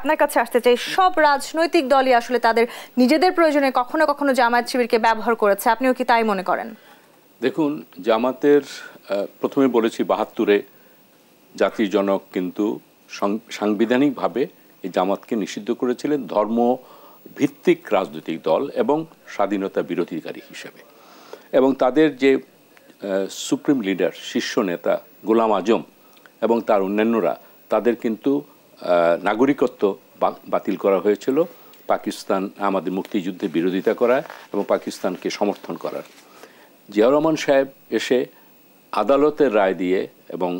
আপনার কাছে আসতে চাই সব রাজনৈতিক দলই আসলে তাদের নিজেদের প্রয়োজনে কখনো কখনো জামায়াত শিবিরকে ব্যবহার করেছে আপনিও কি তাই মনে করেন দেখুন জামাতের প্রথমে বলেছি বাহাত্তরে সাংবিধানিকভাবে এই জামাতকে নিষিদ্ধ করেছিলেন ধর্ম ভিত্তিক রাজনৈতিক দল এবং স্বাধীনতা বিরোধীকারী হিসেবে এবং তাদের যে সুপ্রিম লিডার শীর্ষ নেতা গোলাম আজম এবং তার অন্যান্যরা তাদের কিন্তু নাগরিকত্ব বাতিল করা হয়েছিল পাকিস্তান আমাদের মুক্তিযুদ্ধে বিরোধিতা করা এবং পাকিস্তানকে সমর্থন করার জিয়াউর রহমান সাহেব এসে আদালতের রায় দিয়ে এবং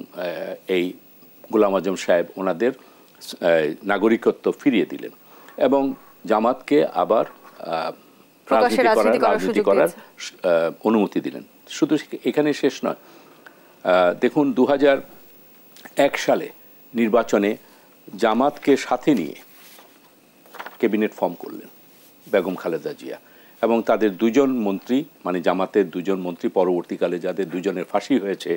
এই গোলাম আজম সাহেব ওনাদের নাগরিকত্ব ফিরিয়ে দিলেন এবং জামাতকে আবার রাজনীতি করার রাজনীতি করার অনুমতি দিলেন শুধু এখানে শেষ নয় দেখুন দু এক সালে নির্বাচনে জামাতকে সাথে নিয়ে ক্যাবিনেট ফর্ম করলেন বেগম খালেদা জিয়া এবং তাদের দুজন মন্ত্রী মানে জামাতের দুজন মন্ত্রী পরবর্তীকালে যাদের দুজনের ফাঁসি হয়েছে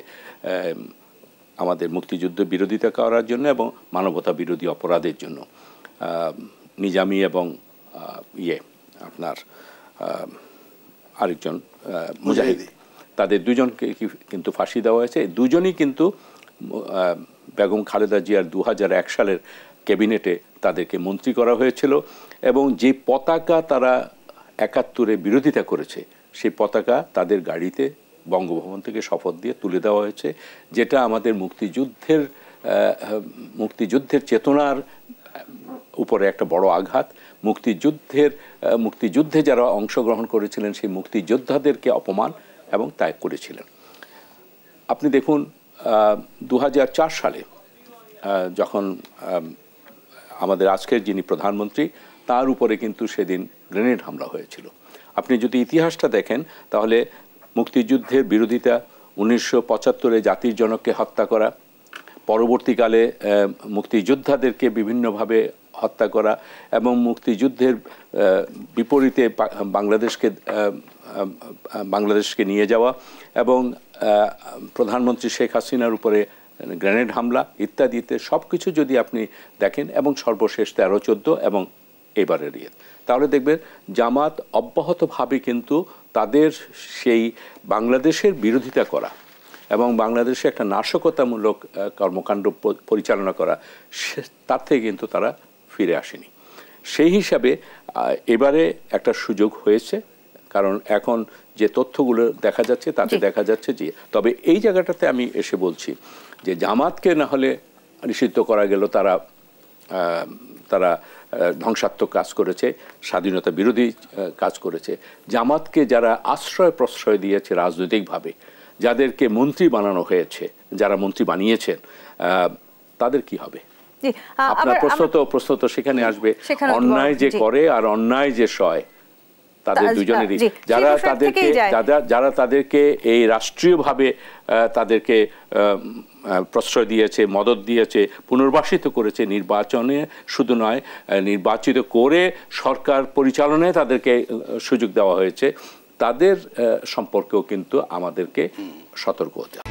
আমাদের মুক্তিযুদ্ধ বিরোধিতা করার জন্য এবং মানবতা বিরোধী অপরাধের জন্য নিজামি এবং ইয়ে আপনার আরেকজন মুজাহিদি তাদের দুজনকে কিন্তু ফাঁসি দেওয়া হয়েছে দুজনই কিন্তু বেগম খালেদা জিয়ার দু সালের ক্যাবিনেটে তাদেরকে মন্ত্রী করা হয়েছিল এবং যে পতাকা তারা একাত্তরে বিরোধিতা করেছে সেই পতাকা তাদের গাড়িতে বঙ্গভবন থেকে শপথ দিয়ে তুলে দেওয়া হয়েছে যেটা আমাদের মুক্তিযুদ্ধের মুক্তিযুদ্ধের চেতনার উপরে একটা বড় আঘাত মুক্তিযুদ্ধের মুক্তিযুদ্ধে যারা অংশগ্রহণ করেছিলেন সেই মুক্তিযোদ্ধাদেরকে অপমান এবং ত্যাগ করেছিলেন আপনি দেখুন দু সালে যখন আমাদের আজকের যিনি প্রধানমন্ত্রী তার উপরে কিন্তু সেদিন গ্রেনেড হামলা হয়েছিল আপনি যদি ইতিহাসটা দেখেন তাহলে মুক্তিযুদ্ধের বিরোধিতা উনিশশো পঁচাত্তরে জাতির জনককে হত্যা করা পরবর্তীকালে মুক্তিযোদ্ধাদেরকে বিভিন্নভাবে হত্যা করা এবং মুক্তিযুদ্ধের বিপরীতে বাংলাদেশকে বাংলাদেশকে নিয়ে যাওয়া এবং প্রধানমন্ত্রী শেখ হাসিনার উপরে গ্রেনেড হামলা ইত্যাদিতে সব কিছু যদি আপনি দেখেন এবং সর্বশেষ তেরো চোদ্দো এবং এবারের ইয়ে তাহলে দেখবেন জামাত অব্যাহতভাবে কিন্তু তাদের সেই বাংলাদেশের বিরোধিতা করা এবং বাংলাদেশে একটা নাশকতামূলক কর্মকাণ্ড পরিচালনা করা তার থেকে কিন্তু তারা ফিরে আসেনি সেই হিসাবে এবারে একটা সুযোগ হয়েছে কারণ এখন যে তথ্যগুলো দেখা যাচ্ছে তাতে দেখা যাচ্ছে যে তবে এই জায়গাটাতে আমি এসে বলছি যে জামাতকে না হলে নিষিদ্ধ করা গেল তারা তারা ধ্বংসাত্মক কাজ করেছে স্বাধীনতা বিরোধী কাজ করেছে জামাতকে যারা আশ্রয় প্রশ্রয় দিয়েছে রাজনৈতিকভাবে যাদেরকে মন্ত্রী বানানো হয়েছে যারা মন্ত্রী বানিয়েছেন তাদের কি হবে আপনার প্রশ্ন তো প্রশ্ন তো সেখানে আসবে অন্যায় যে করে আর অন্যায় যে সয় তাদের দুজনেরই যারা তাদেরকে যারা তাদেরকে এই রাষ্ট্রীয়ভাবে তাদেরকে প্রশ্রয় দিয়েছে মদত দিয়েছে পুনর্বাসিত করেছে নির্বাচনে শুধু নয় নির্বাচিত করে সরকার পরিচালনায় তাদেরকে সুযোগ দেওয়া হয়েছে তাদের সম্পর্কেও কিন্তু আমাদেরকে সতর্ক হতে